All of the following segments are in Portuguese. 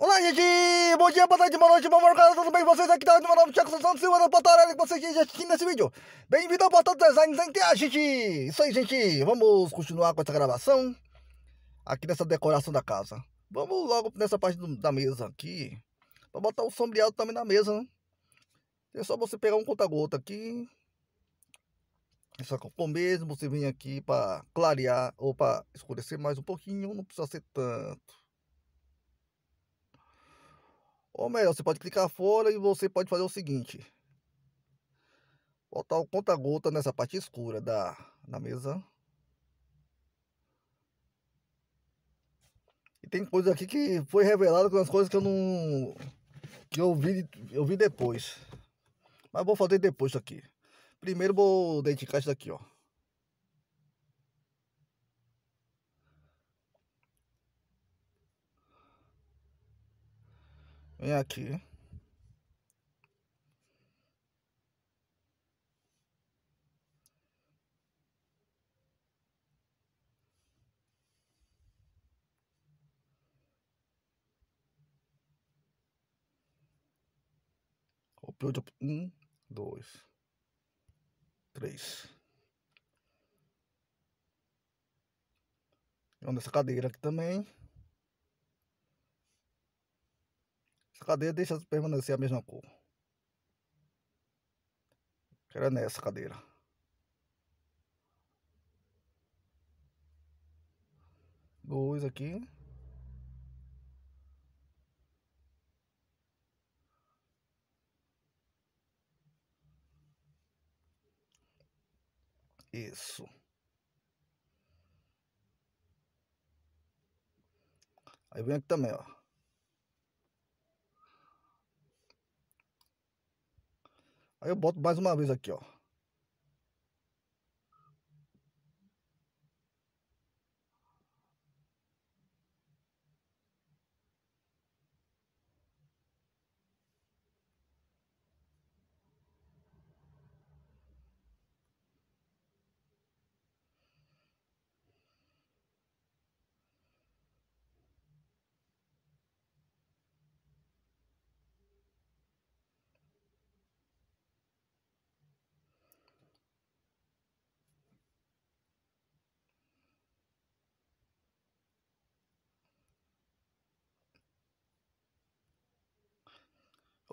Olá, gente! Bom dia, boa tarde, boa noite, boa madrugada, tudo bem com vocês? Aqui tá o meu nome é Thiago Sansão Silva da Patarelli que vocês assistindo esse vídeo. Bem-vindo ao Portal Design NTA, gente! Isso aí, gente! Vamos continuar com essa gravação aqui nessa decoração da casa. Vamos logo nessa parte do, da mesa aqui, pra botar o sombreado também na mesa, né? É só você pegar um conta-gota aqui. É só com mesmo você vem aqui pra clarear ou pra escurecer mais um pouquinho, não precisa ser tanto. Ou melhor, você pode clicar fora e você pode fazer o seguinte. Botar o conta-gota nessa parte escura da, da mesa. E tem coisa aqui que foi revelada com as coisas que eu não... Que eu vi, eu vi depois. Mas vou fazer depois isso aqui. Primeiro vou dedicar isso aqui ó. Vem é aqui. build up um, dois, três. Eu nessa cadeira aqui também. Essa cadeira deixa permanecer a mesma cor. Era é nessa cadeira. Dois aqui. Isso. Aí vem aqui também, ó. Aí eu boto mais uma vez aqui, ó.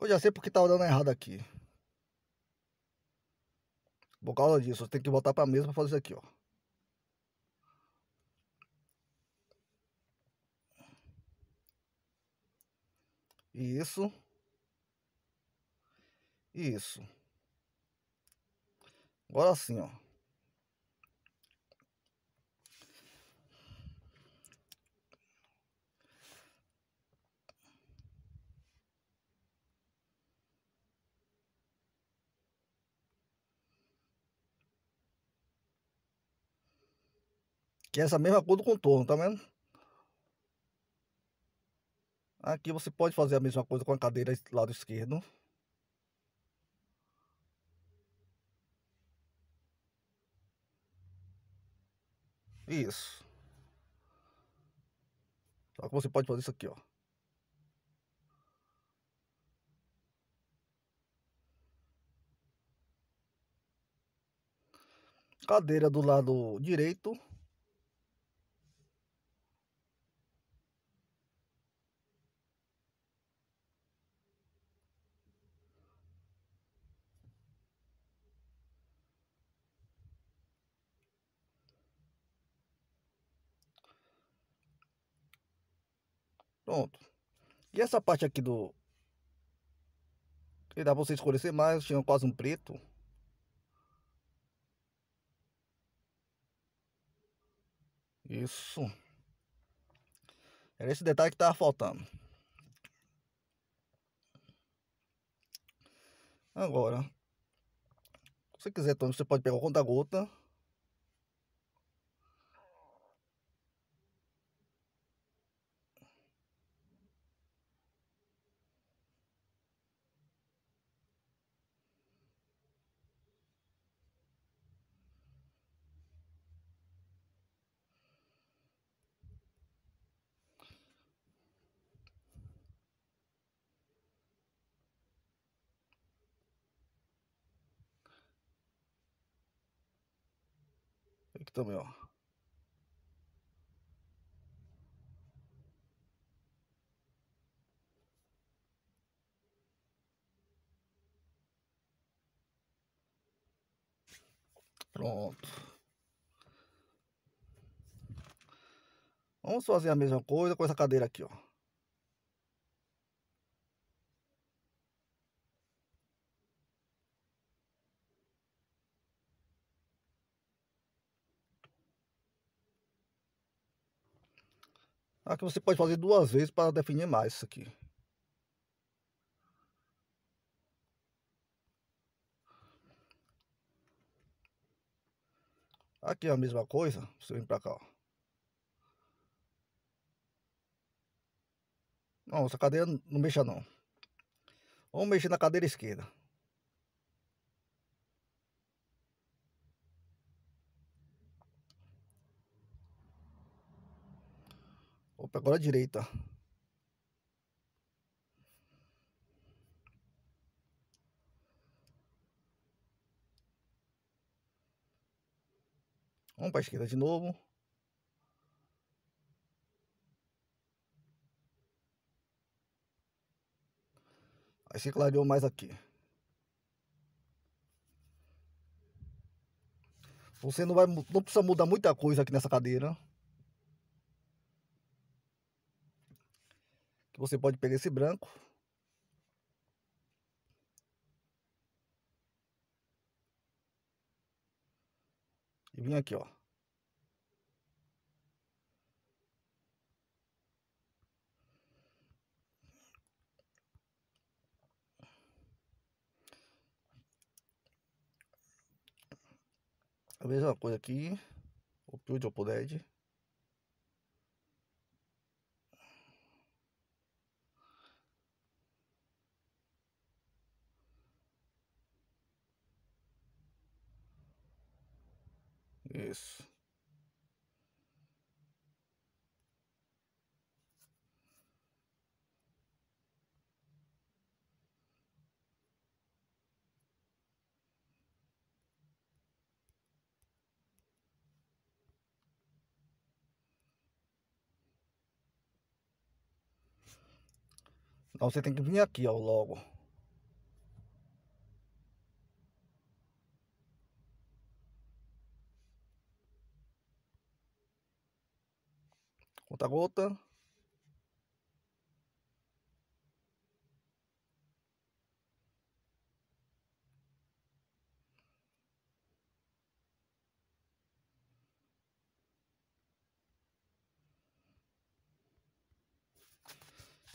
Eu já sei porque tá dando errado aqui. Por causa disso, tem que voltar para a mesa para fazer isso aqui, ó. Isso. Isso. Agora sim, ó. Que é essa mesma cor do contorno, tá vendo? Aqui você pode fazer a mesma coisa com a cadeira do lado esquerdo. Isso. Só que você pode fazer isso aqui, ó. Cadeira do lado direito. Pronto. E essa parte aqui do... E dá pra você escurecer mais, tinha quase um preto. Isso. Era esse detalhe que tava faltando. Agora, se você quiser, então, você pode pegar o conta-gota. Aqui também, ó. Pronto. Vamos fazer a mesma coisa com essa cadeira aqui, ó. Aqui ah, você pode fazer duas vezes para definir mais isso aqui. Aqui é a mesma coisa, você vem para cá, ó. Não, essa cadeira não mexa não. Vamos mexer na cadeira esquerda. agora a direita. Vamos para a esquerda de novo. Aí se clareou mais aqui. Você não vai, não precisa mudar muita coisa aqui nessa cadeira. que você pode pegar esse branco. E vir aqui, ó. A mesma coisa aqui, o de Opuled. isso. Então você tem que vir aqui, ó, logo. conta-gota.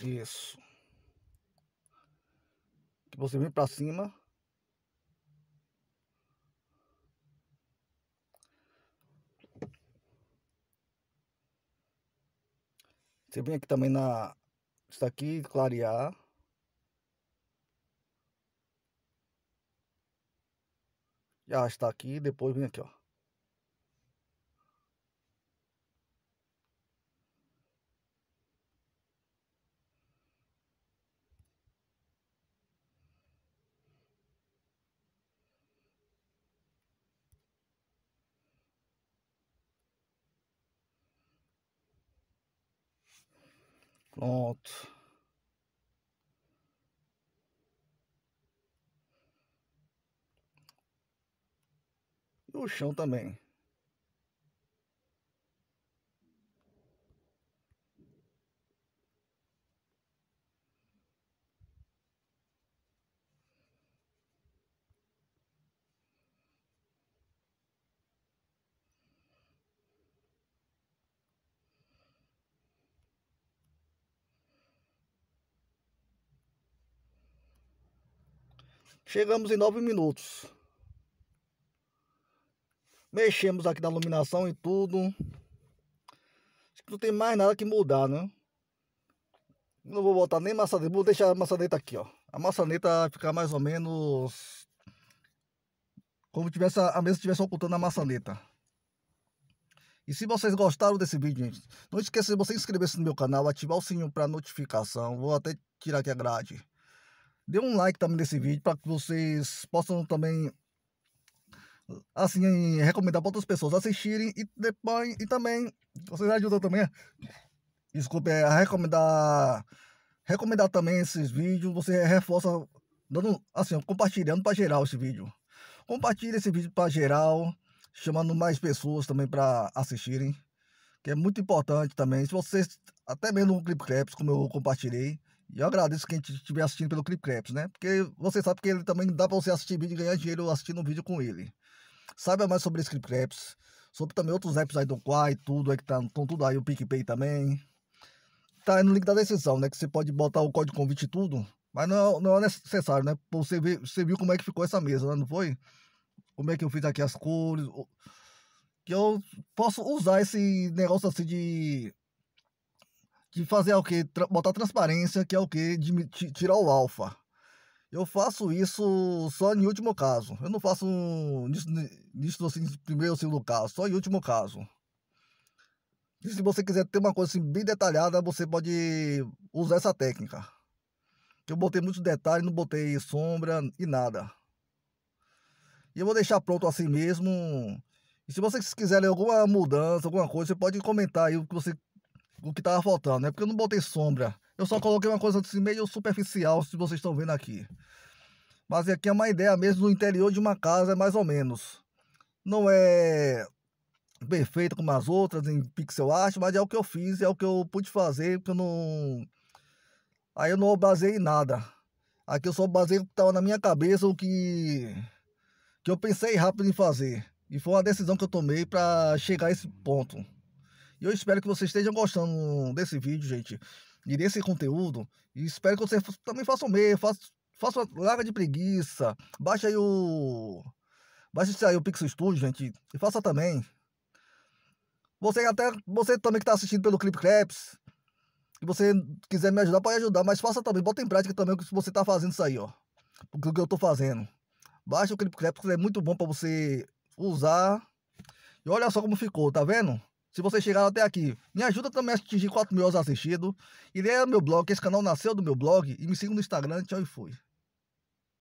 Isso. Que você vem para cima. Você vem aqui também na... está aqui, clarear. Já está aqui, depois vem aqui, ó. Pronto. E o chão também. Chegamos em 9 minutos. Mexemos aqui na iluminação e tudo. Acho que não tem mais nada que mudar, né? Não vou botar nem maçaneta. Vou deixar a maçaneta aqui, ó. A maçaneta ficar mais ou menos... Como tivesse a mesa estivesse ocultando a maçaneta. E se vocês gostaram desse vídeo, gente, não esqueça de você inscrever-se no meu canal, ativar o sininho para notificação. Vou até tirar aqui a grade. Dê um like também nesse vídeo para que vocês possam também assim recomendar para outras pessoas assistirem e depois e também vocês ajudam também desculpe a recomendar recomendar também esses vídeos você reforça dando assim compartilhando para geral esse vídeo compartilhe esse vídeo para geral chamando mais pessoas também para assistirem que é muito importante também se vocês até mesmo o clip claps como eu compartilhei e eu agradeço quem estiver assistindo pelo Clip Craps, né? Porque você sabe que ele também dá para você assistir vídeo e ganhar dinheiro assistindo um vídeo com ele. Saiba mais sobre esse Clip Craps, sobre também outros apps aí do Quai, tudo aí que tá, estão tudo aí, o PicPay também. Tá aí no link da descrição, né? Que você pode botar o código convite e tudo. Mas não, é, não é necessário, né? Você, você viu como é que ficou essa mesa, né? não foi? Como é que eu fiz aqui as cores. Que eu posso usar esse negócio assim de de fazer é o que botar transparência, que é o que De tirar o alfa. Eu faço isso só em último caso. Eu não faço nisso, nisso assim, primeiro ou segundo caso, só em último caso. E se você quiser ter uma coisa assim, bem detalhada, você pode usar essa técnica. Eu botei muitos detalhes, não botei sombra e nada. E eu vou deixar pronto assim mesmo. E se vocês quiserem alguma mudança, alguma coisa, você pode comentar aí o que você o que tava faltando, né? Porque eu não botei sombra. Eu só coloquei uma coisa assim meio superficial, se vocês estão vendo aqui. Mas aqui é uma ideia mesmo do interior de uma casa, mais ou menos. Não é bem feita como as outras em pixel art, mas é o que eu fiz, é o que eu pude fazer, porque eu não... Aí eu não baseei em nada. Aqui eu só baseei o que estava na minha cabeça, o que... que eu pensei rápido em fazer. E foi uma decisão que eu tomei para chegar a esse ponto. E eu espero que vocês estejam gostando desse vídeo, gente, e desse conteúdo. E espero que vocês também façam meio, façam, façam uma larga de preguiça. Baixa aí o. Baixa aí o Pixel Studio, gente, e faça também. Você até. Você também que está assistindo pelo Clip Claps. Se você quiser me ajudar, pode ajudar, mas faça também, bota em prática também o que você está fazendo isso aí, ó. O que eu estou fazendo. Baixa o Clip Claps, é muito bom para você usar. E olha só como ficou, tá vendo? Se vocês chegaram até aqui, me ajuda também a atingir 4 mil assistidos. E leia meu blog, esse canal nasceu do meu blog. E me siga no Instagram. Tchau e fui.